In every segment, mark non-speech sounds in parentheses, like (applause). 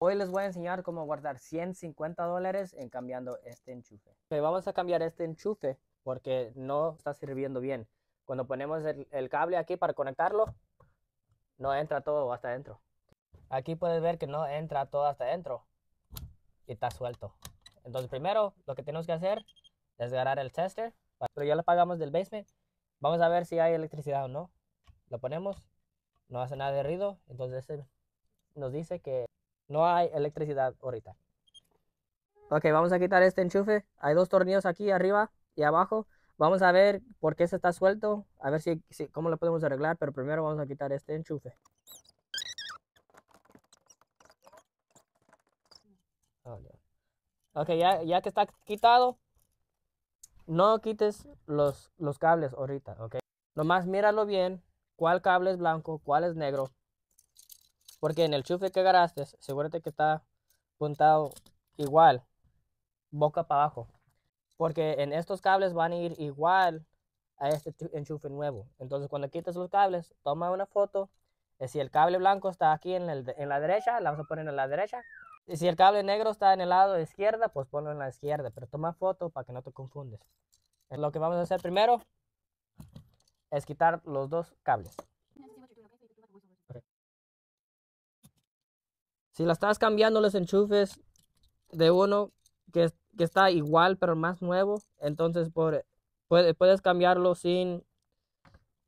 Hoy les voy a enseñar cómo guardar 150 dólares en cambiando este enchufe. vamos a cambiar este enchufe porque no está sirviendo bien. Cuando ponemos el, cable aquí para conectarlo, no entra todo hasta adentro. Aquí puedes ver que no entra todo hasta adentro y está suelto. Entonces primero lo que tenemos que hacer es agarrar el tester, pero ya lo pagamos del basement. Vamos a ver si hay electricidad o no. Lo ponemos, no hace nada de ruido, entonces nos dice que no hay electricidad ahorita. Ok, vamos a quitar este enchufe. Hay dos tornillos aquí arriba y abajo. Vamos a ver por qué se está suelto. A ver si, cómo lo podemos arreglar. Pero primero vamos a quitar este enchufe. Oh, ok, ya, ya que está quitado, no quites los, los cables ahorita, ok. Nomás míralo bien, cuál cable es blanco, cuál es negro porque en el enchufe que agarraste, asegúrate que está puntado igual, boca para abajo. Porque en estos cables van a ir igual a este enchufe nuevo. Entonces cuando quites los cables, toma una foto. Eh, si el cable blanco está aquí en, la derecha, la vamos a poner en la derecha. Y si el cable negro está en el lado izquierdo, izquierda, pues ponlo en la izquierda. Pero toma foto para que no te confundes. Eh, lo que vamos a hacer primero es quitar los dos cables. Si la estás cambiando los enchufes de uno que, está igual pero más nuevo, entonces puedes cambiarlo sin,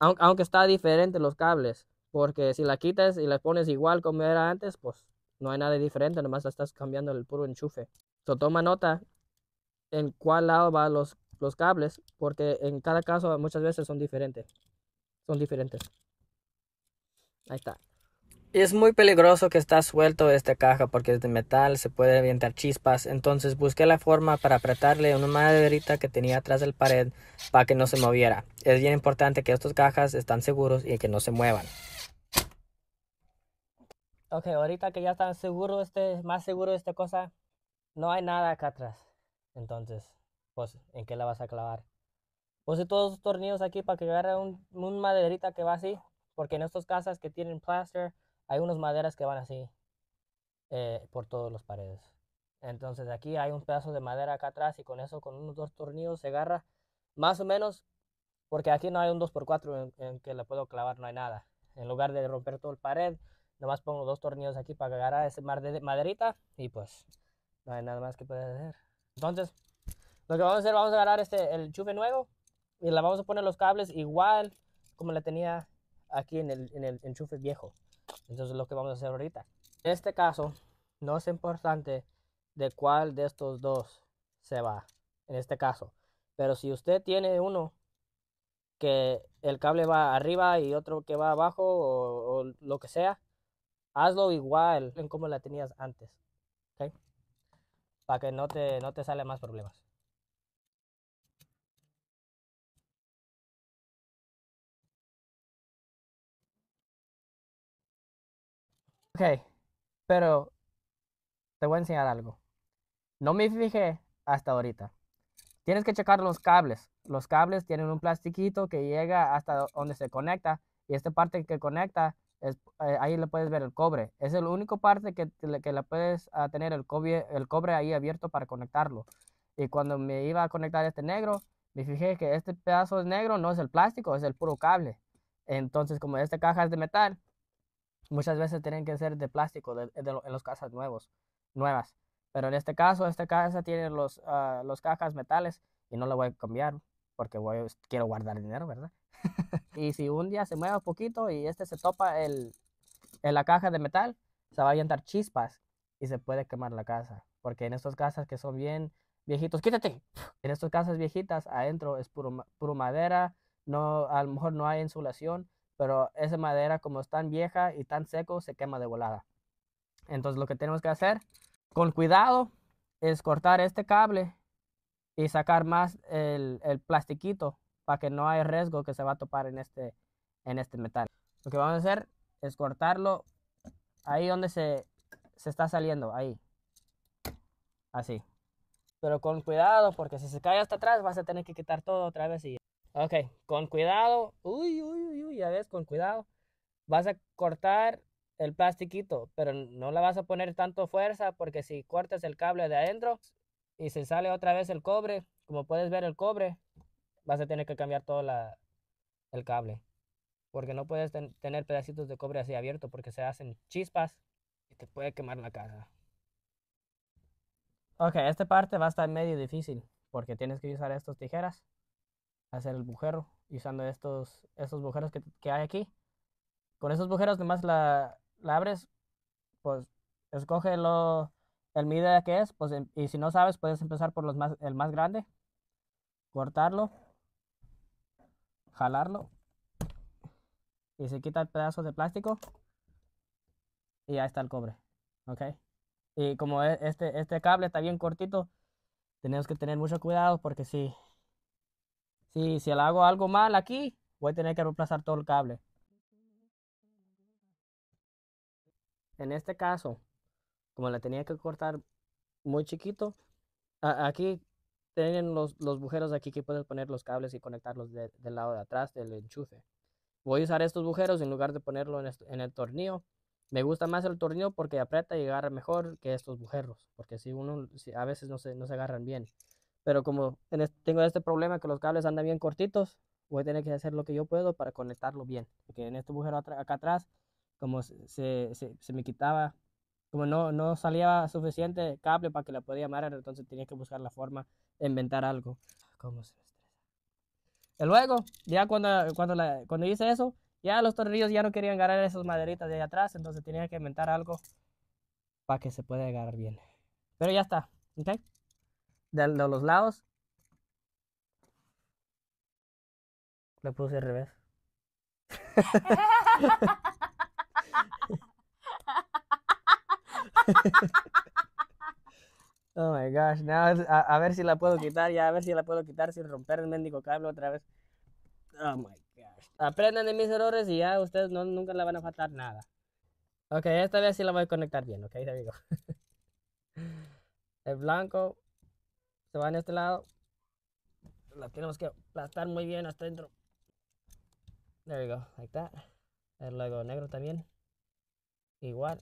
aunque, está diferente los cables, porque si la quitas y la pones igual como era antes, pues no hay nada diferente, nomás la estás cambiando el puro enchufe. So, toma nota en cuál lado van los, los cables, porque en cada caso muchas veces son diferentes. Son diferentes. Ahí está. Es muy peligroso que está suelto esta caja porque es de metal, se puede avientar chispas, entonces busqué la forma para apretarle una maderita que tenía atrás del pared para que no se moviera. Es bien importante que estas cajas están seguros y que no se muevan. Ok, ahorita que ya está seguro este, más seguro esta cosa, no hay nada acá atrás. Entonces, pues, ¿en qué la vas a clavar? Puse todos los tornillos aquí para que agarre un, maderita que va así, porque en estas casas que tienen plaster, hay unas maderas que van así eh, por todas las paredes. Entonces aquí hay un pedazo de madera acá atrás y con eso, con unos dos tornillos se agarra más o menos, porque aquí no hay un 2x4 en, que la puedo clavar, no hay nada. En lugar de romper todo el pared, nomás pongo dos tornillos aquí para agarrar ese mar de maderita y pues no hay nada más que pueda hacer. Entonces, lo que vamos a hacer, vamos a agarrar este, el chufe nuevo y le vamos a poner los cables igual como la tenía aquí en el, en el enchufe viejo. Entonces lo que vamos a hacer ahorita. En este caso, no es importante de cuál de estos dos se va. En este caso. Pero si usted tiene uno que el cable va arriba y otro que va abajo o, lo que sea, hazlo igual en como la tenías antes. ¿okay? Para que no te, no te salen más problemas. Ok, pero te voy a enseñar algo. No me fijé hasta ahorita. Tienes que checar los cables. Los cables tienen un plastiquito que llega hasta donde se conecta y esta parte que conecta, eh, ahí le puedes ver el cobre. Es la único parte que, que le puedes ah, tener el cobre, el cobre ahí abierto para conectarlo. Y cuando me iba a conectar este negro, me fijé que este pedazo es negro, no es el plástico, es el puro cable. Entonces, como esta caja es de metal, Muchas veces tienen que ser de plástico en las casas nuevos, nuevas. Pero en este caso, esta casa tiene los, ah, cajas metales y no la voy a cambiar porque quiero guardar dinero, ¿verdad? (laughs) y si un día se mueve un poquito y este se topa en la caja de metal, se va a llenar chispas y se puede quemar la casa. Porque en estas casas que son bien viejitos, quítate. En estas casas viejitas, adentro es puro, madera, no, a lo mejor no hay insulación pero esa madera como es tan vieja y tan seco se quema de volada. Entonces lo que tenemos que hacer con cuidado es cortar este cable y sacar más el, el plastiquito para que no haya riesgo que se va a topar en este, en este metal. Lo que vamos a hacer es cortarlo ahí donde se, está saliendo, ahí. Así. Pero con cuidado porque si se cae hasta atrás vas a tener que quitar todo otra vez y... Ok, con cuidado. Uy, uy, y ya ves, con cuidado. Vas a cortar el plastiquito, pero no la vas a poner tanto fuerza porque si cortas el cable de adentro y se sale otra vez el cobre, como puedes ver el cobre, vas a tener que cambiar todo el cable. Porque no puedes tener pedacitos de cobre así abierto porque se hacen chispas y te puede quemar la casa. Ok, esta parte va a estar medio difícil porque tienes que usar estas tijeras hacer el bujero usando estos, estos bujeros que, hay aquí. Con esos bujeros nomás la, la abres, pues escoge lo, el medida que es, pues, em, y si no sabes puedes empezar por los más, el más grande, cortarlo, jalarlo y se quita el pedazo de plástico y ahí está el cobre, ¿ok? Y como e, este, este cable está bien cortito, tenemos que tener mucho cuidado porque si si, si le hago algo mal aquí, voy a tener que reemplazar todo el cable. En este caso, como la tenía que cortar muy chiquito, aquí tienen los, los bujeros aquí que pueden poner los cables y conectarlos del lado de atrás del enchufe. Voy a usar estos bujeros en lugar de ponerlo en, el tornillo. Me gusta más el tornillo porque aprieta y agarra mejor que estos bujeros, porque si uno a veces no se, no se agarran bien. Pero como tengo este problema que los cables andan bien cortitos, voy a tener que hacer lo que yo puedo para conectarlo bien. Porque en este agujero acá atrás, como se, me quitaba, como no, no salía suficiente cable para que la podía amarrar, entonces tenía que buscar la forma de inventar algo. Ah, y luego, ya cuando, cuando, cuando hice eso, ya los tornillos ya no querían agarrar esas maderitas de allá atrás, entonces tenía que inventar algo para que se pueda agarrar bien. Pero ya está, ¿ok? de, de los lados. La puse al revés. (laughs) oh my gosh, Now, a, ver si la puedo quitar, ya a ver si la puedo quitar sin romper el mendigo cable otra vez. Oh my gosh. Aprendan de mis errores y ya ustedes nunca le van a faltar nada. Ok, esta vez sí la voy a conectar bien, ok, amigo. (laughs) el blanco se va en este lado. La tenemos que aplastar muy bien hasta dentro. There we go, like that. El logo negro también. Igual.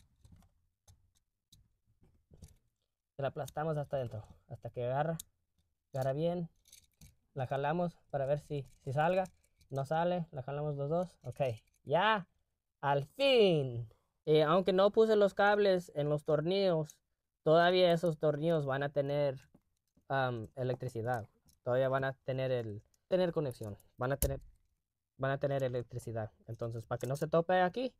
la aplastamos hasta dentro hasta que agarra. Agarra bien. La jalamos para ver si, si salga. No sale, la jalamos los dos. Ok, ya. Al fin. aunque no puse los cables en los tornillos, todavía esos tornillos van a tener electricidad. Todavía van a tener el tener conexión, van a tener van a tener electricidad. Entonces, para que no se tope aquí,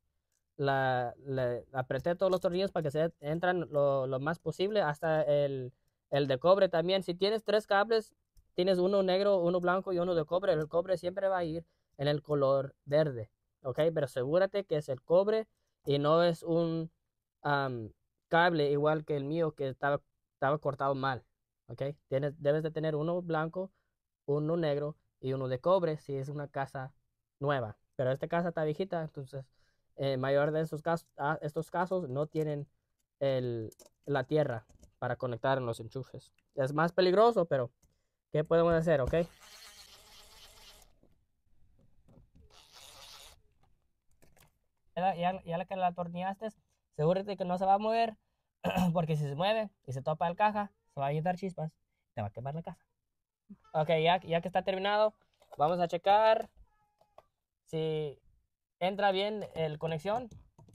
apreté todos los tornillos para que se entran lo, más posible, hasta el, de cobre también. Si tienes tres cables, tienes uno negro, uno blanco y uno de cobre. El cobre siempre va a ir en el color verde, ¿ok? Pero asegúrate que es el cobre y no es un cable igual que el mío que estaba, estaba cortado mal. ¿ok? Tienes, debes de tener uno blanco, uno negro y uno de cobre si es una casa nueva. Pero esta casa está viejita, entonces en eh, mayor de casos, ah, estos casos no tienen la tierra para conectar en los enchufes. Es más peligroso, pero ¿qué podemos hacer, ok? Ya, la que la atornillaste, segúrate que no se va a mover, (clears throat) porque si se mueve y se topa el caja, va a dar chispas, te va a quemar la casa. Ok, ya, ya que está terminado, vamos a checar si entra bien el conexión,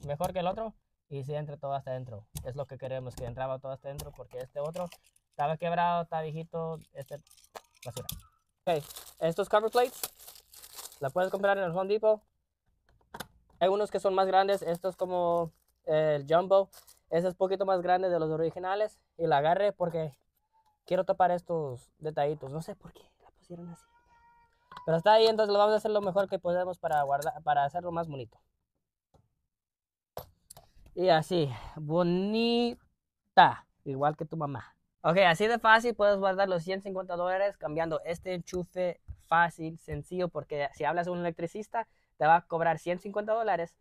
mejor que el otro, y si entra todo hasta dentro Es lo que queremos, que entraba todo hasta dentro porque este otro estaba quebrado, está viejito, este, basura. estos cover plates, la puedes comprar en el Home Depot. Hay unos que son más grandes, estos como el Jumbo, ese es poquito más grande de los originales y la agarre porque quiero tapar estos detallitos. No sé por qué la pusieron así. Pero está ahí, entonces lo vamos a hacer lo mejor que podemos para, guardar, para hacerlo más bonito. Y así, bonita, igual que tu mamá. Ok, así de fácil puedes guardar los 150 dólares cambiando este enchufe fácil, sencillo, porque si hablas a un electricista, te va a cobrar 150 dólares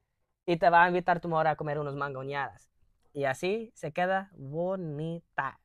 y te va a invitar tu mamá a comer unos mangoñadas. Y así se queda bonita.